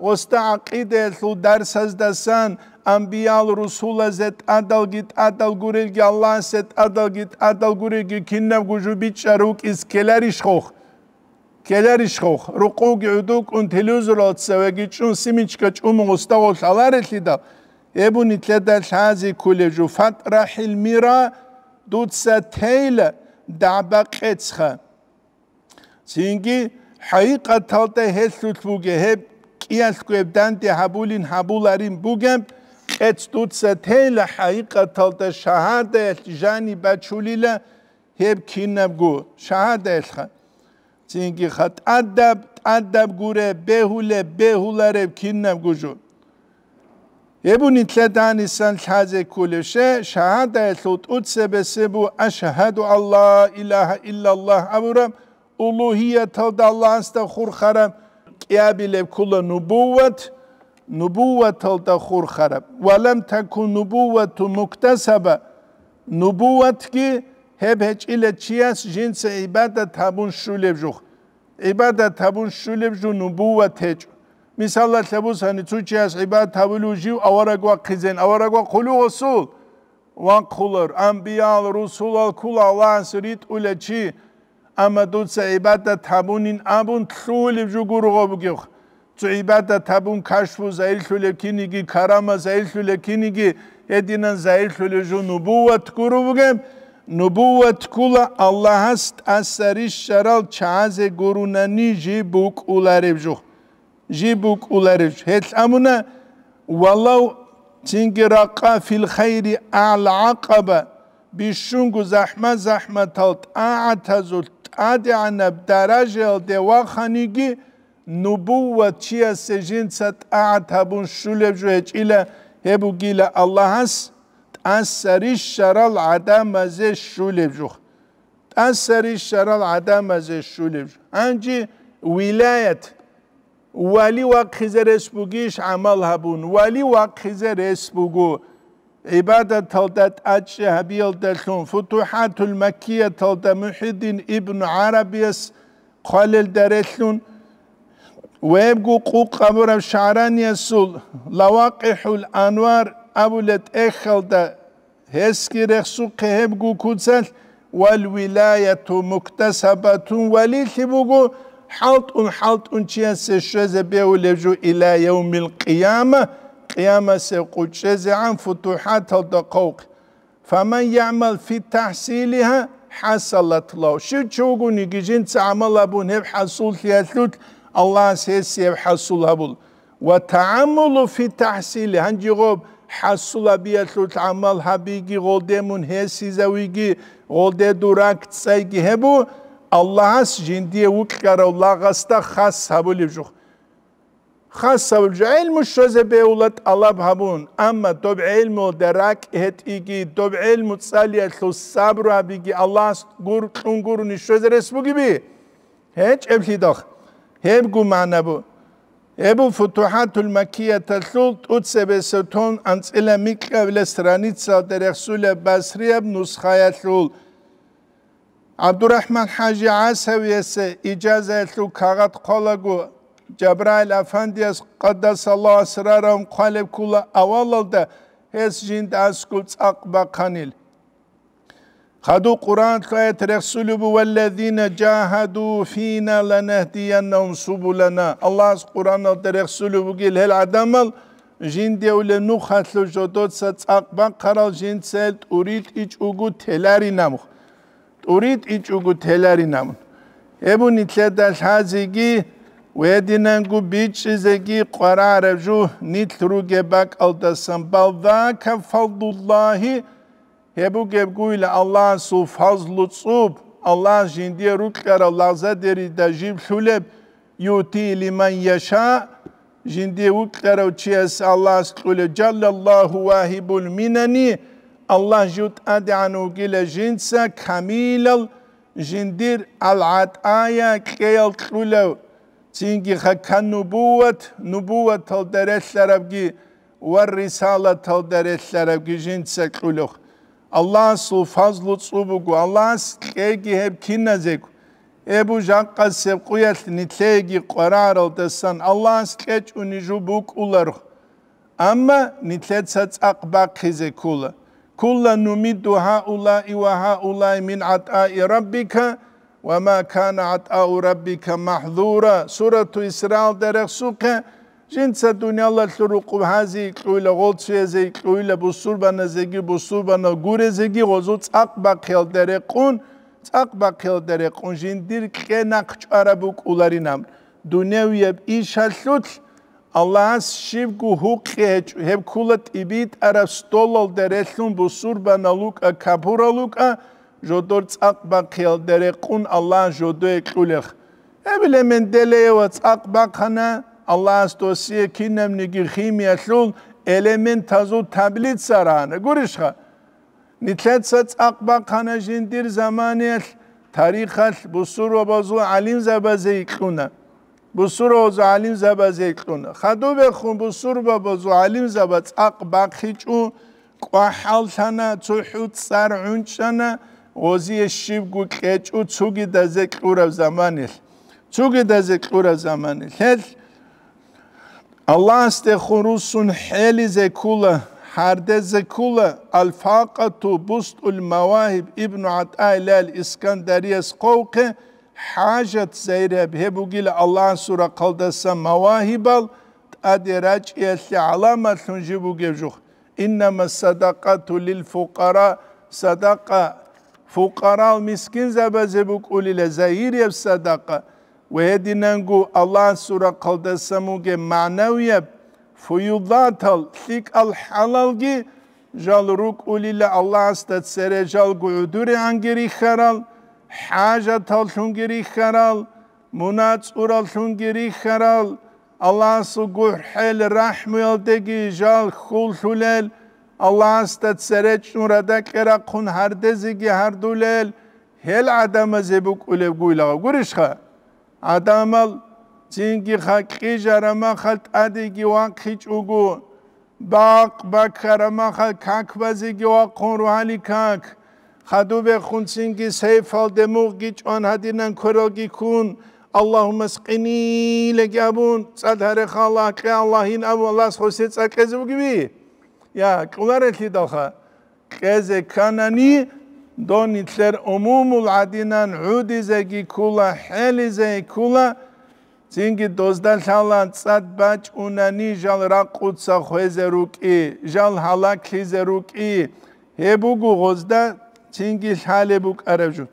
واستعقيد يسلو درس دسان ამბიალ რუსულაზე ტადალგით ადალგურიგი ალანსე ტადალგით ადალგურიგი კინავგუჟუ ბიჭა როკის კელარიშ ხო კელარიშ ხო როყუგი უდუკ უნ თელევიზორაცა ვეგიჩუნ სიმიჩკა ჭუმუს და ოლალარეთი და ებუნი თლედა ლაზი კულეჟუ ფატრაჰილ მირა დუცა თეილა დაბაყეცხა ცინგი ჰაიყათალტა ჰესლუთბუგე ჰე კიასკუებ დანტი ჰაბულინ ჰაბულარიმ ბუგემ ხეც თუცა თელა ჰაიკათალ და შაჰადა ჟანი ბაჩულილა ჰებ ქინაბგუ შაჰადა ხა წინგი ხატ ადაბ ადაბ გურე ბეჰულე ბეჰულარე ქინაბგუ ჟუ ებუნი თლადანი სან ლაზე კულეშე შაჰადა ლუტ უცებესე ბუ აშჰადუ ალლა ილაჰა ილალლაჰ აბურა ულუჰია თალ და ალლაჰსთა ხურხარა კიაბილე კულა ნუბუვათ نبوته تخورخرا ولم تكن نبوته مكتسبه نبوته كي هب هچيله چياس جنس عباده تبون شولب جو عباده تبون شولب جو نبوته مثال لبوسانی تو چياس عباده تبلو جو اوراق وقزن اوراق قلو وصول وان قولر انبيال رسول القول الله سريت اولچي اما دوت عباده تبونين ابون تولب جو گورغوب گيخ წიბადა თაბუნ ქაშფუ ზაილშულე კინიგი ქარამა ზაილშულე კინიგი ედინან ზაილშულე ჟუ ნუბუვათ გურუგემ ნუბუვათ კულა ალლაჰას ასარი შარალ ჩაზე გურუნანი ჟიბუ კულარებ ჟუ ჟიბუ კულარებ ჰეთ ამუნა ვალაუ ჩინგი რაყა ფილ ხაირი ალ აყაბა ბიშუნგუ ზაჰმა ზაჰმა თალ ტაათაზუ ტადიანაბ დარაჟელ დე ვახანიგი نبوة تشيا سجين ست قعد هبون شلب جوه إلا هبو جيلا الله هس تأثري الشر العدم زي شلب جوه تأثري الشر العدم زي شلب جوه انجي ولاية والي وقت خزر عمل هبون والي وقت خزر عبادة تلدت أجي هبيل دلتون فتوحات المكية تلد محيدين ابن عربيس قلل درتلون ويبقوا قو قبر شعران يسول لواقح الأنوار أولت إخلت هسكي رخصو قهبقوا كوزل والولاية مكتسبة وليث بقوا حلط حلط تشيس الشيز لجو إلى يوم القيامة قيامة سيقوتشيز عن فتوحات الدقوق فمن يعمل في تحصيلها حصلت له شو تشوقوا نيجي جنت عمل أبون هب حصول ثلاث ალლაჰს ესიევ ჰასულაბულ ვა თაამულუ ფი თაჰსილი ჰანჯიღობ ჰასულაბიათლუ თამალ ჰაბიგი ღოლდემუნ ჰესიზავიგი ღოლდედურაკ წეგი ჰებუ ალლაჰს ჯინდიე უკკარავ ლაღასთა ხას საბულიჟუ ხასავ ჯაილმუ შოზებეულად ალაბ ჰამუნ ამა დობ ილმუ დარაკ ჰეთიგი დობ ილმუ წალიათლუ საბრაბიგი ალლაჰს გურ ყუნგურნი შოზერესბუგიბი ჰე ჭებლიდოხ ჰებგუმანაბუ ებუ ფუტუჰათულ მაქიათა სულ თუცებესო თონ ანწელა მიკავლეს რანიცა დერახსულა ბასრიაბ ნუსხაიათულ აბდურაჰმან ჰაჯი ასავიესე იჯაზათულ ქაღად ყოლაგუ ჯაბრაილ აფანდიას ყადასალლა ასრარამ ყალებ ქულა ავალალდა ეს ჯინდ ასკულ წაყბა ხანილ Kadu Kur'an, ayet Resulü bu vellezine cahadu fina lenehdiyennehum subulana. Allah Kur'an ayet Resulü bu gil hel adamal jin devle nu hatlu jodot sa çakban karal jin selt urit iç ugu telari namuh. Urit iç ugu telari namuh. Ebu nitledal hazigi ve dinen gu biç izegi qarar ju nitru gebak aldasan balda kafaldullahi hebuk guile Allah'ın su fazlu tsub Allah jindiye rutkara laza deri da jib şuleb yuti limen yaşa jindiye rutkara uçiyes Allah skule cellallahu vahibul mineni Allah jut ad'anu gile jinsa kamilal jindir al'at aya keyal kulev تينجي خكان نبوة نبوة تل درس لربجي والرسالة تل درس لربجي جنسك قلوخ ალასუ ფაზლუ წუბუგუ ალას კეგი ჰებ ქინაზეკუ ებუ ჟაყასე ყუიალ ნიტლეგი ყვარარალ დასან ალას კეჭუნი ჟუბუკ ულარ ამა ნიტლეცა წაყბა ხიზე ქულა كلا نمد هؤلاء وهؤلاء من عطاء ربك وما كان عطاء ربك محظورا سورة إسراء درخ سوقه შენცა დუნიალას როყუ ჰაზი ყუილა ღოლცეზე ყუილა ბუსურბანა ზეგი ბუსურბანა გურეზეგი ღოზო წაყბა ხელდერე ყუნ წაყბა ხელდერე ყუნ ჟინდირ ყენაყ ჭარაბუ კულარინამ დუნევიებ იშალუთ ალას შიბგუ ჰუყეჭ ჰებკულა ტიბი ტარასტოლალ დერესუნ ბუსურბანა ლუკა კაფურა ლუკა ჟოდორ წაყბა ხელდერე ყუნ ალან ჟოდე ყულეხ ებლემენ დელეევა წაყბა ხანა ალას დოსიე კინემნიგი ხიმია შულ ელემენტაზო თაბლიცარანა გურიშხა ნიტლეცა წაყბა ხანაშინ დირ ზამანიელ თარიხალ ბუსურობაზო ალიმ ზაბაზე იყუნა ბუსუროზ ალიმ ზაბაზე იყუნა ხადუბე ხუნ ბუსურბაბაზო ალიმ ზაბა წაყბა ხიჭუ ყვაჰალთანა წუჰუცარ უნჩანა ოზიე შიბგუ ყეჭუ ცუგი დაზე ყურავ ზამანიელ ცუგი დაზე ყურავ ზამანიელ ხელ Алласте хурусун хели зекула, харде зекула, المواهب ابن عطاء لال Атайляль Искандарияс ковке, حاجت زيرب هبوغيل الله سورة قلدسا مواهبال أدراج يسلي علامة تنجبو جوجو إنما الصدقة للفقراء صدقة فقراء المسكين زبزبوك أولي لزيريب صدقة وهدي ننجو الله سورة قلدة سموغي معنوية فيضاتل ثيك الحلالجي جال روك أولي الله استد سري جال قعدوري عنجري خرال حاجة تل شنجري خرال منات أورال شنجري خرال الله سقوح حيل رحمة يلدقي جال خول شلال الله استد سري جنوردا كرا قن هردزيجي هردولال هل عدم زبوك أولي بقوي لغا قرشخه ადამალ ძინგი ხა ყიჟარა მახალ ტადიგი ვაქიჭუგუ ბაყ ბაქარა მახალ ქაქბაზიგი ვაქონროალი ქაქ ხადუბე ხუნცინგი სეიფალ დემუგი ჭონ ჰადინან ქოროგი ქუნ Аллахумас қини легабун цадаре халақи Аллахин авалас хосе цақезугви я қуларетли далха қезе канани დონი წერ უმუმულ ადინან უდიზეგი ქულა ჰელიზე ქულა წინგი დოზდალალან წად ბაჭ უნანი ჟალ რაყუცა ხვეზე რუკი ჟალ ჰალაკლიზე რუკი ჰებუგუ ღოზდა წინგი ჰალებუ ყარავჟუ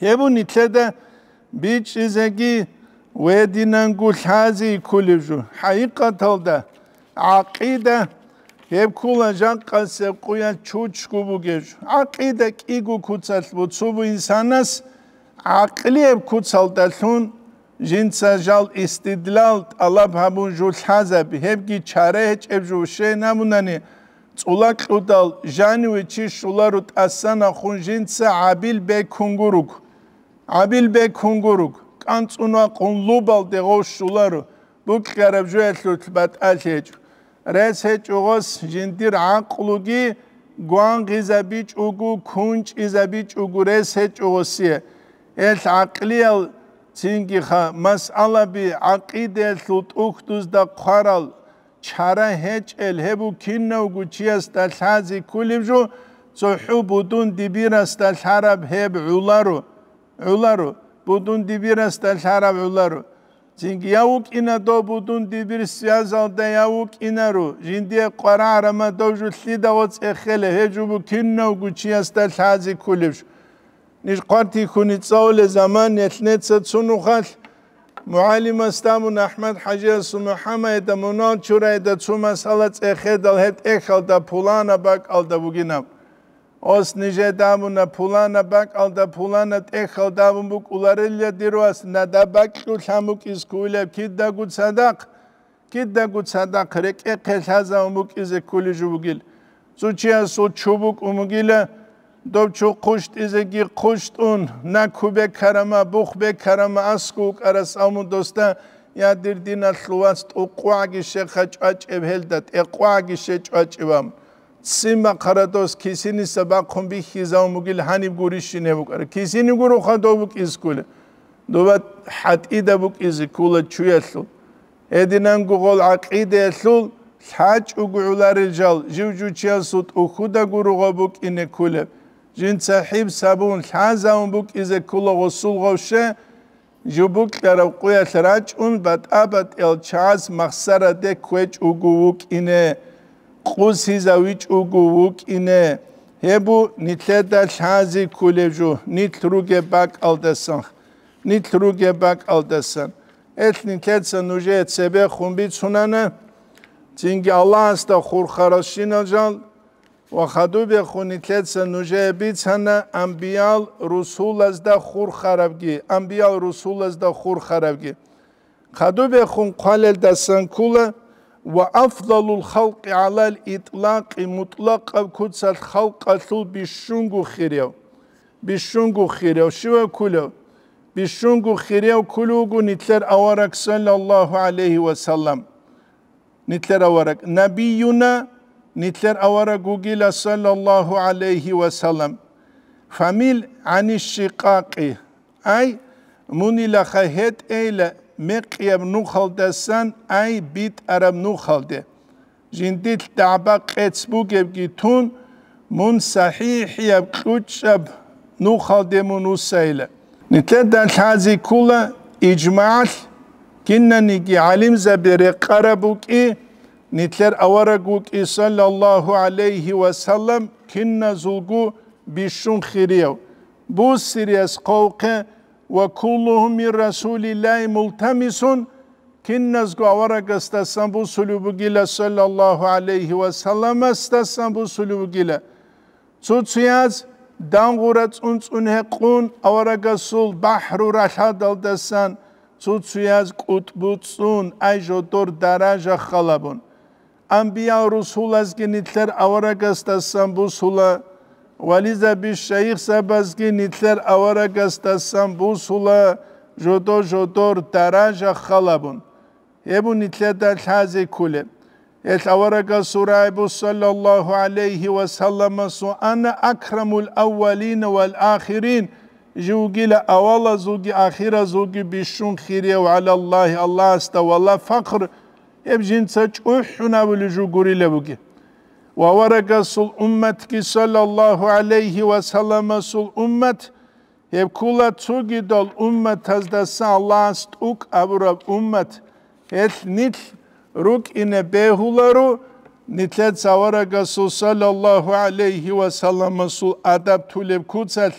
ჰებუ ნიცედა ბიჭიზეგი ვედინან გულაზი ქულიჟუ ჰაიყათალდა აყიდა ებქულა ჟანყანსე ყუიან ჩუჩგუბუგეშ აყიდა კიგუკუცალ მოცუბ ინსანას აყლი ებქუცალდა თუნ ჟინცაჟალ ისტიდლალ ალაფაბუნ ჟულჰაზაბი ებგი ჩარე ჭებჟუ შენამუნანი წულაკუდალ ჟანივე ჩიშულარუ ტასანა ხუნ ჟინცა აბილ ბექუნგურუკ აბილ ბექუნგურუკ კანწუნა ყუნ ლუბალ დეღოშულარუ ბუკ ყარებჟუ ეთლუთ ბატალეჯუ რეცე ჭუღოს ჟინტირ აყლუგი გვანღიზები ჭუგუ ქუნჭიზები ჭუგუ რეცე ჭუღოსია ეს აყლიელ წინგი ხა მასალები აკიდელ უტუხტუს და ყარალ ჩარა ჰეჭელ ჰებუ ქინნოგუ ჩიას და ლაზი ქულიმჟუ ცოჰუ ბუდუნ დიბირას და ლარაბ ჰებ ულარუ ულარუ ბუდუნ დიბირას და ლარაბ ულარუ ჯინგი აუკინა დო ბუდუნ დიბირ სიაზალ და აუკინა რო ჯინდე ყარა არამა დო ჟულსი და ოც ეხელე ჰეჯუბუ ქინნო გუჩიას და ლაზი ქულებშ ნიშ ყარტი ხუნი წაოლე ზამან ეთნეცა ცუნუ ხალ მუალიმა სტამუნ აჰმად ჰაჯი ასუ მუჰამედ და მონალ ჩურაი და ცუმა სალა წეხედალ ჰეთ ეხალ და ფულანა ბაკალ და ბუგინამ ოს ნიჟე დამუნა ფულანა ბაკალ და ფულანა ტეხალ დამუნბუ კულარელია დიროას ნა დაბაკლუ ჩამუკის გულე კიდაგუ ცადაყ კიდაგუ ცადაყ რეკეხე ჩაზამუკიზე კული ჟუგილ ზუჩია სუ ჩუბუკ უმგილა დობჩუ ყუშტ იზე გი ყუშტუნ ნა ქუბე ქარამა ბუხ ბე ქარამა ასკუ ყარას ამუ დოსტა ია დირდინა ლუას ტუყვაგი შეხა ჭაჭებ ჰელდა ტეყვაგი შეჭაჭივამ სიმა ხარატოს ქისინი საბა ხომბი ხიზაუ მუგილ ჰანი გურიშინე ვუკარ ქისინი გურო ხანდობუ ქისკულ ნობა ჰატიდა ბუ ქიზი კულა ჩუესლ ედინან გუღოლ აკიდესლ ლაჭ უგულარი ჯალ ჟივჯუ ჩესუტ უხუდა გურუღა ბუ კინე კულე ჯინ საჰიბ საბუნ ლაზაუ ბუ ქიზე კულა ვსულ ღოშე ჯუბუ ქარავ ყუესლ რაჭ უნ ბატაბატ ელ ჩას მახსარა დე ქუეჭ უგუ ვუ კინე ყუსიზა ვიჭუგუ უკინე ებუ ნითლედა ლაზი ქულებჟუ ნითრუგე ბაკალდესან ნითრუგე ბაკალდესან ეს ნითლედა ნუჟე წებე ხუმბი ცუნანა ძინგი ალას და ხურხარაშინაჟან ვახადუ ბე ხუნითლედა ნუჟე ბიცანა ამბიალ რუსულას და ხურხარავგი ამბიალ რუსულას და ხურხარავგი ხადუ ბე ხუნ ყალელდასან ქულა وأفضل الخلق على الإطلاق مطلق كتس الخلق أثل بشنغو خيريو بشنغو خيريو شو كلو بشنغو خيريو كلوغو نتلر أورك صلى الله عليه وسلم نتلر أورك نبينا نتلر أورك جيلا صلى الله عليه وسلم فميل عن الشقاق أي مني لخهت إلى مقيم نوخل دسن أي بيت أرم نوخل ده جنديل دعبا قيتس بوغيب جيتون من صحيح يب قوتشب نوخل ده منو سيلة نتلدى الحازي كولا إجماع كنا نجي علم زبير قربوك إيه Nitler avaraguk i sallallahu aleyhi ve sellem kinna zulgu bişun khiriyev. Bu siriyes kavke وكلهم من رسول الله ملتمسون كن نزغ اورگاستاسن بو سُلُبو گیلہ صلی اللہ علیہ وسلم استاسن بو سُلُبو گیلہ چُچیاز داں غورا چون بحر رشاد دلسن چُچیاز قطب چون ایجادور جوتور خالبون خلبون و رسول از گنیتلر اورگاستاسن بو سولا ولذا بالشيخ سبزكي نتلر أورك استسان بوصولا جدو جدور دراجة خلابون يبو نتلر دل هذه كله يتل أورك سورة صلى الله عليه وسلم سو أنا أكرم الأولين والآخرين جوجي لا أولا زوجي آخرة زوجي بشون خيري وعلى الله الله استوى الله فقر يبجين تسج أحنا بلجو قريلا بوكي وورق سل أمتك صلى الله عليه وسلم سل أمت يبكولا توجد الأمة تزدسا لاست أك أبرب أمت et nit ruk ine behularu nitlet zavara gasul sallallahu aleyhi ve sellem sul adab tuleb kutsal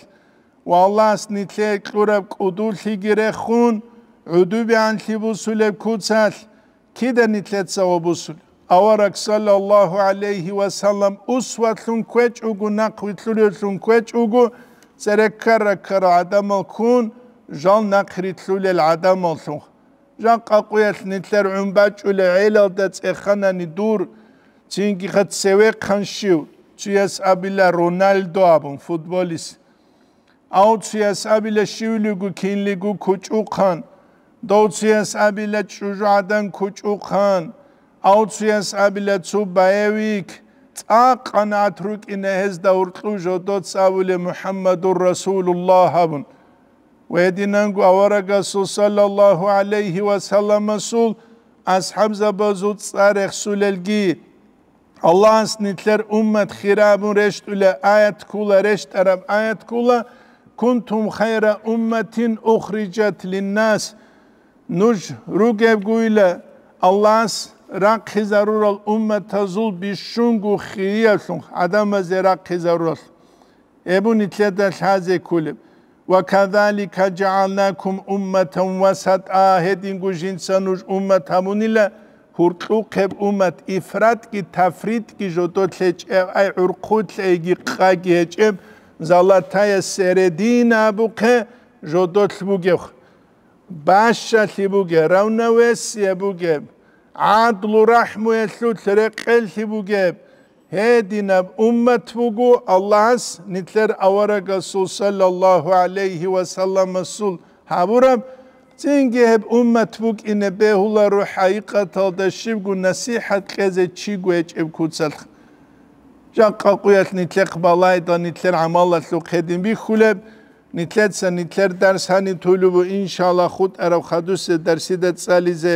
ve Allah nitle kurab kudul higire khun udubi an tibusule kutsal ki de nitlet zavabusul ავარაკ სალალლაჰუ ალეიჰი ვასალამ უსვათლუნ ქვეჭუგუ ნაჴვითლულელუნ ქვეჭუგუ წერეკქარაქარა ადამალქუნ ჟალ ნაჴრითლულელ ადამალთუნ ჟან ყაყუიალ ნიტლერ უნბაჭულე ელალ და წეხანანი დურ ჩინკი ხა წევე ხანშივ ჩიას აბილა რონალდო აბუნ ფუტბოლის აუციას აბილა შივლიგუ ქინლიგუ ქუჭუ ხან დოუციას აბილა ჩუჟადან ქუჭუ ხან აუცვიან საბილა ცუბაევიკ წაყანა თრუკინე ეს და ურყუჟო დოცავილე მუჰამმადურ რასულულლაჰ აბუნ ويدينان قوارق صلى الله عليه وسلم سول أصحاب زبازوت صارخ سوللجي الله سنتلر أمة خراب رشت إلى آيات كولا رشت أرب آيات كولا كنتم خير أمة أخرجت للناس نج رقب قويلة الله რაკიზარულ უმთაზულ ბიშუნგუ ხიიასუნ ადამაზე რაკიზარულ ებუნი წედა შაზე კულ ვაკადალიკა ჯაალნაკუმ უმთან ვასატ აჰედინგუ ჟინსანუ უმთამუნილა ხურყუქებ უმთ ifratki tafritki ჟოტო წეჭე აი ურყუთლე იგი ყაგი ეჭე ზალათაე სერედინა ბუქე ჟოტო თბუგე ბაშა თბუგე რავნავეს ებუგე ადლუ რაჰმუ ესუ წერეყელი ბუგებ ჰედინა უმმათ ბუგუ ალლას ნიტლერ ავარაგა სულალლაჰუ ალეიჰი ვასალამა სულ ჰავურამ წინგებ უმმათ ბუგ ინე ბეჰულა რუჰაიყა თალდა შიგუ ნასიჰათ ყეზე ჩიგუეჭებ ქუცალხ ჯან ყაყუეთ ნიტლე ყბალაი და ნიტლე ამალასუ ხედიმ ბიხულებ ნიტლეცა ნიტლერ დარსანი თულუ ინშალა ხუტ არავ ხადუს დარსი და წალიზე